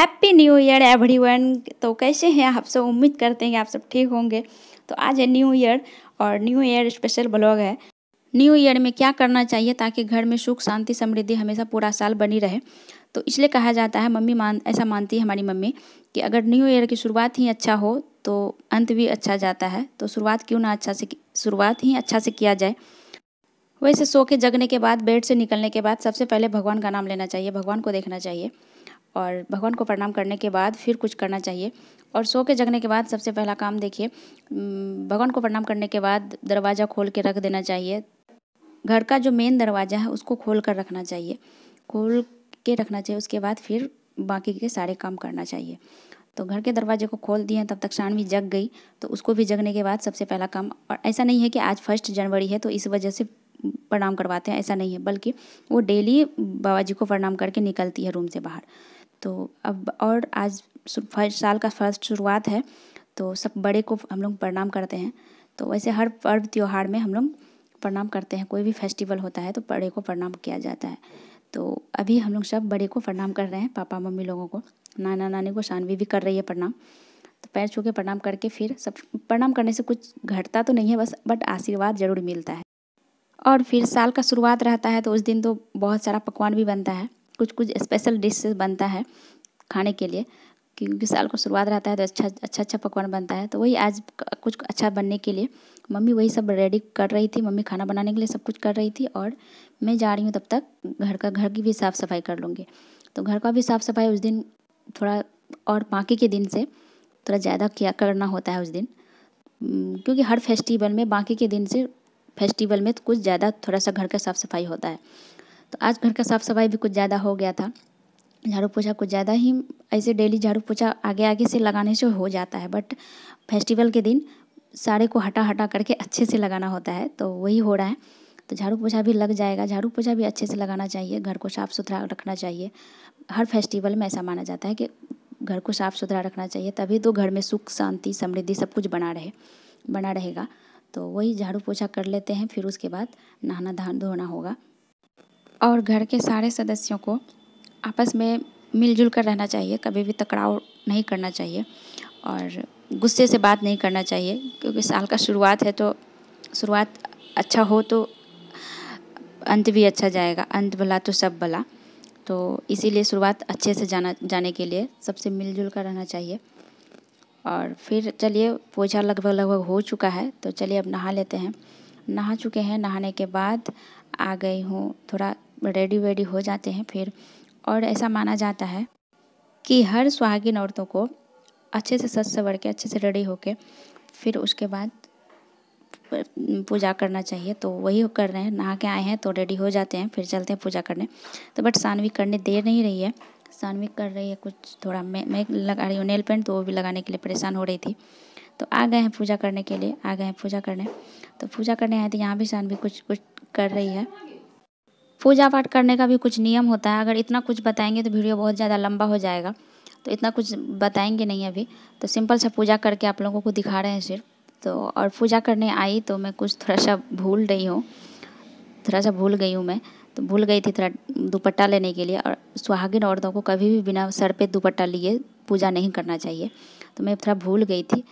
happy new year everyone तो कैसे हैं आप सब उम्मीद करते हैं कि आप सब ठीक होंगे तो आज है न्यू ईयर और न्यू ईयर स्पेशल ब्लॉग है न्यू ईयर में क्या करना चाहिए ताकि घर में सुख शांति समृद्धि हमेशा पूरा साल बनी रहे तो इसलिए कहा जाता है मम्मी मान ऐसा मानती है हमारी मम्मी कि अगर न्यू ईयर की शुरुआत ही अच्छा हो तो अंत भी अच्छा जाता है तो शुरुआत क्यों ना अच्छा से शुरुआत ही अच्छा से किया जाए वैसे सो के जगने के बाद बेड से निकलने के बाद सबसे पहले भगवान का नाम लेना चाहिए भगवान को देखना चाहिए और भगवान को प्रणाम करने के बाद फिर कुछ करना चाहिए और सो के जगने के बाद सबसे पहला काम देखिए भगवान को प्रणाम करने के बाद दरवाज़ा खोल के रख देना चाहिए घर का जो मेन दरवाज़ा है उसको खोल कर रखना चाहिए खोल के रखना चाहिए उसके बाद फिर बाकी के सारे काम करना चाहिए तो घर के दरवाजे को खोल दिए तब तक शान भी जग गई तो उसको भी जगने के बाद सबसे पहला काम और ऐसा नहीं है कि आज फर्स्ट जनवरी है तो इस वजह से प्रणाम करवाते हैं ऐसा नहीं है बल्कि वो डेली बाबा जी को प्रणाम करके निकलती है रूम से बाहर तो अब और आज फर्स्ट साल का फर्स्ट शुरुआत है तो सब बड़े को हम लोग प्रणाम करते हैं तो वैसे हर पर्व त्योहार में हम लोग प्रणाम करते हैं कोई भी फेस्टिवल होता है तो बड़े को प्रणाम किया जाता है तो अभी हम लोग सब बड़े को प्रणाम कर रहे हैं पापा मम्मी लोगों को नाना नानी को शानवी भी कर रही है प्रणाम तो पैर छू के प्रणाम करके फिर सब प्रणाम करने से कुछ घटता तो नहीं है बस बट आशीर्वाद ज़रूर मिलता है और फिर साल का शुरुआत रहता है तो उस दिन तो बहुत सारा पकवान भी बनता है कुछ कुछ स्पेशल डिश बनता है खाने के लिए क्योंकि साल का शुरुआत रहता है तो अच्छा अच्छा अच्छा पकवान बनता है तो वही आज कुछ अच्छा बनने के लिए मम्मी वही सब रेडी कर रही थी मम्मी खाना बनाने के लिए सब कुछ कर रही थी और मैं जा रही हूँ तब तक घर का घर की भी साफ़ सफाई कर लूँगी तो घर का भी साफ़ सफाई उस दिन थोड़ा और बाकी के दिन से थोड़ा ज़्यादा किया करना होता है उस दिन क्योंकि हर फेस्टिवल में बाकी के दिन से फेस्टिवल में तो कुछ ज़्यादा थोड़ा सा घर का साफ़ सफाई होता है तो आज घर का साफ सफाई भी कुछ ज़्यादा हो गया था झाड़ू पोछा कुछ ज़्यादा ही ऐसे डेली झाड़ू पोछा आगे आगे से लगाने से हो जाता है बट फेस्टिवल के दिन सारे को हटा हटा करके अच्छे से लगाना होता है तो वही हो रहा है तो झाड़ू पोछा भी लग जाएगा झाड़ू पोछा भी अच्छे से लगाना चाहिए घर को साफ़ सुथरा रखना चाहिए हर फेस्टिवल में ऐसा माना जाता है कि घर को साफ़ सुथरा रखना चाहिए तभी तो घर में सुख शांति समृद्धि सब कुछ बना रहे बना रहेगा तो वही झाड़ू पोछा कर लेते हैं फिर उसके बाद नहाना धान धोना होगा और घर के सारे सदस्यों को आपस में मिलजुल कर रहना चाहिए कभी भी टकराव नहीं करना चाहिए और गुस्से से बात नहीं करना चाहिए क्योंकि साल का शुरुआत है तो शुरुआत अच्छा हो तो अंत भी अच्छा जाएगा अंत भला तो सब भला तो इसीलिए शुरुआत अच्छे से जाना जाने के लिए सबसे मिलजुल कर रहना चाहिए और फिर चलिए पोछा लगभग लगभग हो चुका है तो चलिए अब नहा लेते हैं नहा चुके हैं नहाने के बाद आ गई हूँ थोड़ा रेडी वेडी हो जाते हैं फिर और ऐसा माना जाता है कि हर सुहागिन औरतों को अच्छे से सज सवर के अच्छे से रेडी होके फिर उसके बाद पूजा करना चाहिए तो वही कर रहे हैं नहा के आए हैं तो रेडी हो जाते हैं फिर चलते हैं पूजा करने तो बट सानवी करने देर नहीं रही है सानवी कर रही है कुछ थोड़ा मैं मैं लगा रही हूँ नेल पेंट तो वो भी लगाने के लिए परेशान हो रही थी तो आ गए हैं पूजा करने के लिए आ गए हैं पूजा करने तो पूजा करने आए थे यहाँ भी सानवी कुछ कुछ कर रही है पूजा पाठ करने का भी कुछ नियम होता है अगर इतना कुछ बताएंगे तो वीडियो बहुत ज़्यादा लंबा हो जाएगा तो इतना कुछ बताएंगे नहीं अभी तो सिंपल सा पूजा करके आप लोगों को दिखा रहे हैं सिर्फ तो और पूजा करने आई तो मैं कुछ थोड़ा सा भूल रही हूँ थोड़ा सा भूल गई हूँ मैं तो भूल गई थी थोड़ा दुपट्टा लेने के लिए और सुहागिन औरतों को कभी भी बिना सर पे दुपट्टा लिए पूजा नहीं करना चाहिए तो मैं थोड़ा भूल गई थी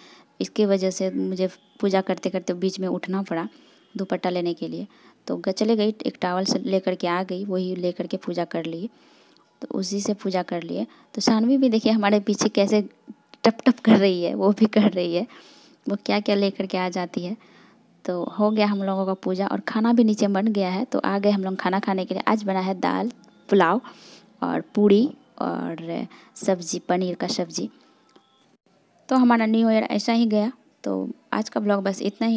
इसकी वजह से मुझे पूजा करते करते बीच में उठना पड़ा दुपट्टा लेने के लिए तो चले गई एक टावल से लेकर के आ गई वही लेकर के पूजा कर लिए तो उसी से पूजा कर लिए तो सानवी भी देखिए हमारे पीछे कैसे टप टप कर रही है वो भी कर रही है वो क्या क्या लेकर के आ जाती है तो हो गया हम लोगों का पूजा और खाना भी नीचे बन गया है तो आ गए हम लोग खाना खाने के लिए आज बना है दाल पुलाव और पूड़ी और सब्जी पनीर का सब्जी तो हमारा न्यू ईयर ऐसा ही गया तो आज का ब्लॉग बस इतना ही